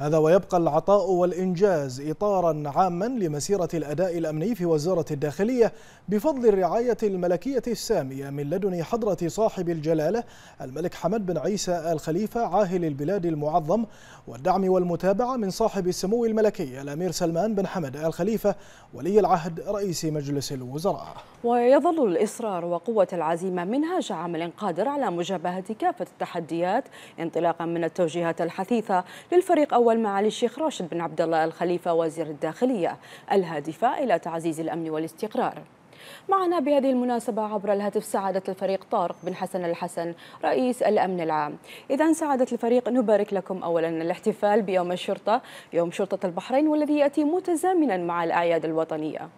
هذا ويبقى العطاء والإنجاز إطارا عاما لمسيرة الأداء الأمني في وزارة الداخلية بفضل الرعاية الملكية السامية من لدن حضرة صاحب الجلالة الملك حمد بن عيسى آل خليفة عاهل البلاد المعظم والدعم والمتابعة من صاحب السمو الملكي الأمير سلمان بن حمد آل خليفة ولي العهد رئيس مجلس الوزراء ويظل الإصرار وقوة العزيمة منهاج عمل قادر على مجابهة كافة التحديات انطلاقا من التوجيهات الحثيثة للفريق أول الأول معالي الشيخ راشد بن عبد الله الخليفة وزير الداخلية الهادفة إلى تعزيز الأمن والاستقرار معنا بهذه المناسبة عبر الهاتف سعادة الفريق طارق بن حسن الحسن رئيس الأمن العام إذا سعادة الفريق نبارك لكم أولا الاحتفال بيوم الشرطة يوم شرطة البحرين والذي يأتي متزامنا مع الأعياد الوطنية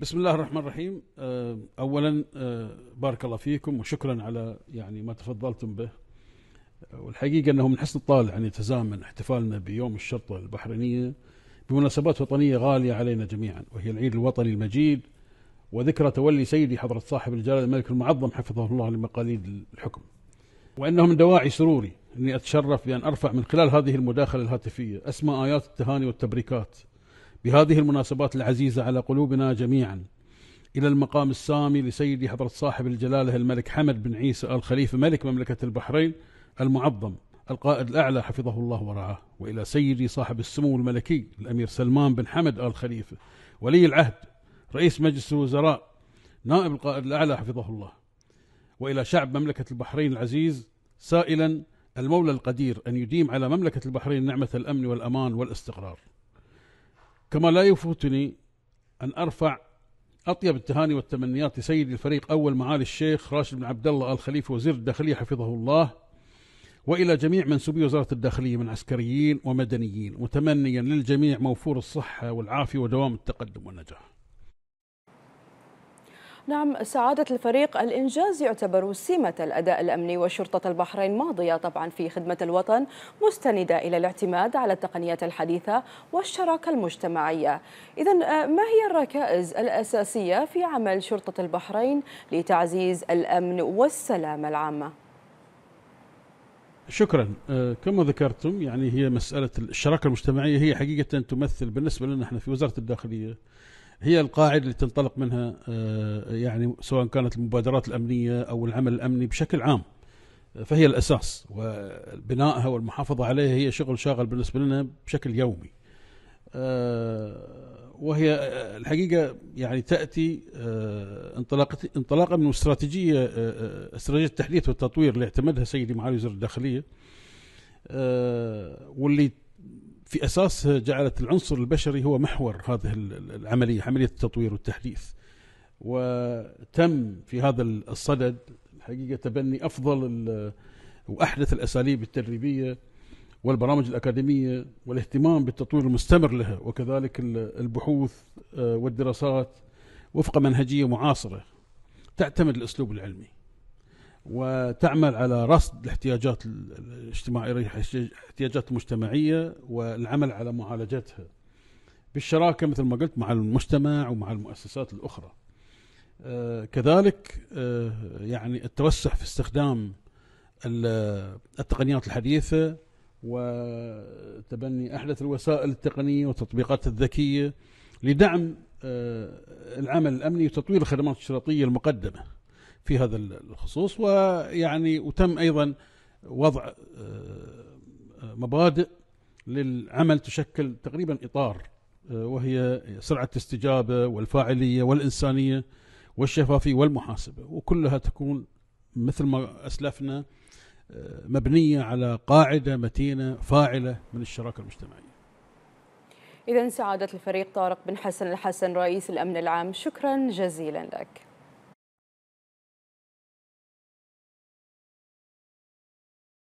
بسم الله الرحمن الرحيم آه، أولا آه، بارك الله فيكم وشكرا على يعني ما تفضلتم به والحقيقه انه من حسن الطالع ان يتزامن احتفالنا بيوم الشرطه البحرينيه بمناسبات وطنيه غاليه علينا جميعا وهي العيد الوطني المجيد وذكرى تولي سيدي حضره صاحب الجلاله الملك المعظم حفظه الله لمقاليد الحكم. وانه من دواعي سروري اني اتشرف بان ارفع من خلال هذه المداخله الهاتفيه اسمى ايات التهاني والتبريكات بهذه المناسبات العزيزه على قلوبنا جميعا الى المقام السامي لسيدي حضره صاحب الجلاله الملك حمد بن عيسى ال خليفه ملك مملكه البحرين المعظم القائد الأعلى حفظه الله ورعاه وإلى سيدي صاحب السمو الملكي الأمير سلمان بن حمد آل خليفة ولي العهد رئيس مجلس الوزراء نائب القائد الأعلى حفظه الله وإلى شعب مملكة البحرين العزيز سائلا المولى القدير أن يديم على مملكة البحرين نعمة الأمن والأمان والاستقرار كما لا يفوتني أن أرفع أطيب التهاني والتمنيات لسيد الفريق أول معالي الشيخ راشد بن عبد الله آل خليفة وزير الداخلية حفظه الله وإلى جميع منسوبي وزارة الداخلية من عسكريين ومدنيين متمنيا للجميع موفور الصحة والعافية ودوام التقدم والنجاح نعم سعادة الفريق الإنجاز يعتبر سمة الأداء الأمني وشرطة البحرين ماضية طبعا في خدمة الوطن مستندة إلى الاعتماد على التقنيات الحديثة والشراكة المجتمعية إذا آه، ما هي الركائز الأساسية في عمل شرطة البحرين لتعزيز الأمن والسلامة العامة؟ شكرا آه، كما ذكرتم يعني هي مسألة الشراكة المجتمعية هي حقيقة تمثل بالنسبة لنا احنا في وزارة الداخلية هي القاعدة اللي تنطلق منها آه، يعني سواء كانت المبادرات الأمنية أو العمل الأمني بشكل عام فهي الأساس وبنائها والمحافظة عليها هي شغل شاغل بالنسبة لنا بشكل يومي آه، وهي آه، الحقيقة يعني تأتي آه، انطلاقة انطلاقا من استراتيجية آه، استراتيجية التحديث والتطوير اللي اعتمدها سيدي معالي وزير الداخلية واللي في أساس جعلت العنصر البشري هو محور هذه العملية عملية التطوير والتحديث وتم في هذا الصدد الحقيقة تبني أفضل وأحدث الأساليب التدريبية والبرامج الأكاديمية والاهتمام بالتطوير المستمر لها وكذلك البحوث آه، والدراسات وفق منهجية معاصرة تعتمد الأسلوب العلمي وتعمل على رصد الاحتياجات الاجتماعية الاحتياجات المجتمعية والعمل على معالجتها بالشراكة مثل ما قلت مع المجتمع ومع المؤسسات الأخرى آه، كذلك آه، يعني التوسع في استخدام التقنيات الحديثة وتبني احدث الوسائل التقنيه والتطبيقات الذكيه لدعم آه، العمل الامني وتطوير الخدمات الشرطيه المقدمه في هذا الخصوص ويعني وتم ايضا وضع آه، مبادئ للعمل تشكل تقريبا اطار آه، وهي سرعه الاستجابه والفاعليه والانسانيه والشفافيه والمحاسبه وكلها تكون مثل ما اسلفنا مبنية على قاعدة متينة فاعلة من الشراكة المجتمعية إذا سعادة الفريق طارق بن حسن الحسن رئيس الأمن العام شكرا جزيلا لك